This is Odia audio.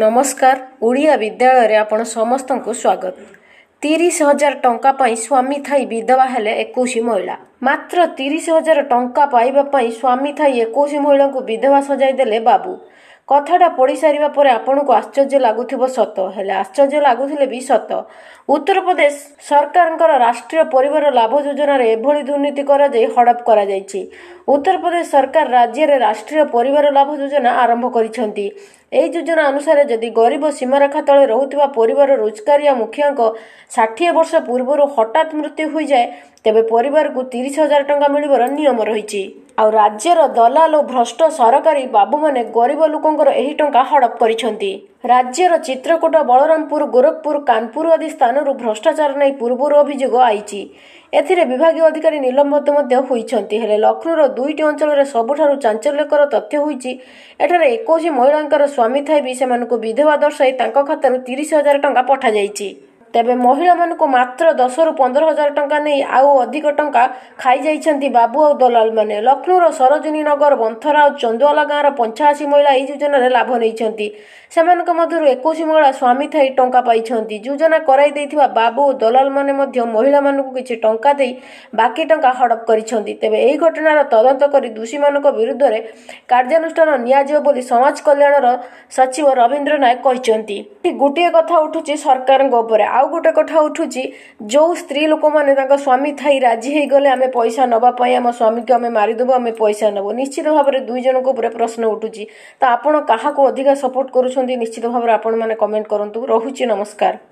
ନମସ୍କାର ଓଡ଼ିଆ ବିଦ୍ୟାଳୟରେ ଆପଣ ସମସ୍ତଙ୍କୁ ସ୍ୱାଗତ ତିରିଶ ହଜାର ଟଙ୍କା ପାଇଁ ସ୍ୱାମୀ ଥାଇ ବିଧବା ହେଲେ ଏକୋଇଶ ମହିଳା ମାତ୍ର ତିରିଶ ହଜାର ଟଙ୍କା ପାଇବା ପାଇଁ ସ୍ୱାମୀ ଥାଇ ଏକୋଇଶ ମହିଳାଙ୍କୁ ବିଧବା ସଜାଇ ଦେଲେ ବାବୁ କଥାଟା ପଢ଼ିସାରିବା ପରେ ଆପଣଙ୍କୁ ଆଶ୍ଚର୍ଯ୍ୟ ଲାଗୁଥିବ ସତ ହେଲେ ଆଶ୍ଚର୍ଯ୍ୟ ଲାଗୁଥିଲେ ବି ସତ ଉତ୍ତରପ୍ରଦେଶ ସରକାରଙ୍କର ରାଷ୍ଟ୍ରୀୟ ପରିବାର ଲାଭ ଯୋଜନାରେ ଏଭଳି ଦୁର୍ନୀତି କରାଯାଇ ହଡ଼ପ କରାଯାଇଛି ଉତ୍ତରପ୍ରଦେଶ ସରକାର ରାଜ୍ୟରେ ରାଷ୍ଟ୍ରୀୟ ପରିବାର ଲାଭ ଯୋଜନା ଆରମ୍ଭ କରିଛନ୍ତି ଏହି ଯୋଜନା ଅନୁସାରେ ଯଦି ଗରିବ ସୀମାରେଖା ତଳେ ରହୁଥିବା ପରିବାର ରୋଜଗାରିଆ ମୁଖିଆଙ୍କ ଷାଠିଏ ବର୍ଷ ପୂର୍ବରୁ ହଠାତ୍ ମୃତ୍ୟୁ ହୋଇଯାଏ ତେବେ ପରିବାରକୁ ତିରିଶ ହଜାର ଟଙ୍କା ମିଳିବାର ନିୟମ ରହିଛି ଆଉ ରାଜ୍ୟର ଦଲାଲ ଓ ଭ୍ରଷ୍ଟ ସରକାରୀ ବାବୁମାନେ ଗରିବ ଲୋକଙ୍କର ଏହି ଟଙ୍କା ହଡପ କରିଛନ୍ତି ରାଜ୍ୟର ଚିତ୍ରକୁଟ ବଳରାମପୁର ଗୋରଖପୁର କାନପୁର ଆଦି ସ୍ଥାନରୁ ଭ୍ରଷ୍ଟାଚାର ନେଇ ପୂର୍ବରୁ ଅଭିଯୋଗ ଆଇଛି ଏଥିରେ ବିଭାଗୀୟ ଅଧିକାରୀ ନିଲମ୍ବିତ ମଧ୍ୟ ହୋଇଛନ୍ତି ହେଲେ ଲକ୍ଷ୍ନୌର ଦୁଇଟି ଅଞ୍ଚଳରେ ସବୁଠାରୁ ଚାଞ୍ଚଲ୍ୟକର ତଥ୍ୟ ହୋଇଛି ଏଠାରେ ଏକୋଇଶ ମହିଳାଙ୍କର ସ୍ୱାମୀ ଥାଇ ବି ସେମାନଙ୍କୁ ବିଧବା ଦର୍ଶାଇ ତାଙ୍କ ଖାତାରୁ ତିରିଶ ହଜାର ଟଙ୍କା ପଠାଯାଇଛି ତେବେ ମହିଳାମାନଙ୍କୁ ମାତ୍ର ଦଶରୁ ପନ୍ଦର ହଜାର ଟଙ୍କା ନେଇ ଆଉ ଅଧିକ ଟଙ୍କା ଖାଇଯାଇଛନ୍ତି ବାବୁ ଆଉ ଦଲାଲମାନେ ଲକ୍ଷ୍ନୌର ସରୋଜିନୀ ନଗର ବନ୍ଥରା ଓ ଚନ୍ଦୁଆଲା ଗାଁର ପଞ୍ଚାଅଶୀ ମହିଳା ଏହି ଯୋଜନାରେ ଲାଭ ନେଇଛନ୍ତି ସେମାନଙ୍କ ମଧ୍ୟରୁ ଏକୋଇଶ ମହିଳା ସ୍ୱାମୀ ଥାଇ ଟଙ୍କା ପାଇଛନ୍ତି ଯୋଜନା କରାଇ ଦେଇଥିବା ବାବୁ ଓ ଦଲାଲମାନେ ମଧ୍ୟ ମହିଳାମାନଙ୍କୁ କିଛି ଟଙ୍କା ଦେଇ ବାକି ଟଙ୍କା ହଡପ କରିଛନ୍ତି ତେବେ ଏହି ଘଟଣାର ତଦନ୍ତ କରି ଦୋଷୀମାନଙ୍କ ବିରୁଦ୍ଧରେ କାର୍ଯ୍ୟାନୁଷ୍ଠାନ ନିଆଯିବ ବୋଲି ସମାଜ କଲ୍ୟାଣର ସଚିବ ରବୀନ୍ଦ୍ର ନାୟକ କହିଛନ୍ତି ଗୋଟିଏ କଥା ଉଠୁଛି ସରକାରଙ୍କ ଉପରେ ଆଉ ଆଉ ଗୋଟେ କଥା ଉଠୁଛି ଯେଉଁ ସ୍ତ୍ରୀ ଲୋକମାନେ ତାଙ୍କ ସ୍ୱାମୀ ଥାଇ ରାଜି ହେଇଗଲେ ଆମେ ପଇସା ନେବା ପାଇଁ ଆମ ସ୍ୱାମୀକୁ ଆମେ ମାରିଦେବୁ ଆମେ ପଇସା ନେବୁ ନିଶ୍ଚିତ ଭାବରେ ଦୁଇ ଜଣଙ୍କ ଉପରେ ପ୍ରଶ୍ନ ଉଠୁଛି ତ ଆପଣ କାହାକୁ ଅଧିକା ସପୋର୍ଟ କରୁଛନ୍ତି ନିଶ୍ଚିତ ଭାବରେ ଆପଣମାନେ କମେଣ୍ଟ କରନ୍ତୁ ରହୁଛି ନମସ୍କାର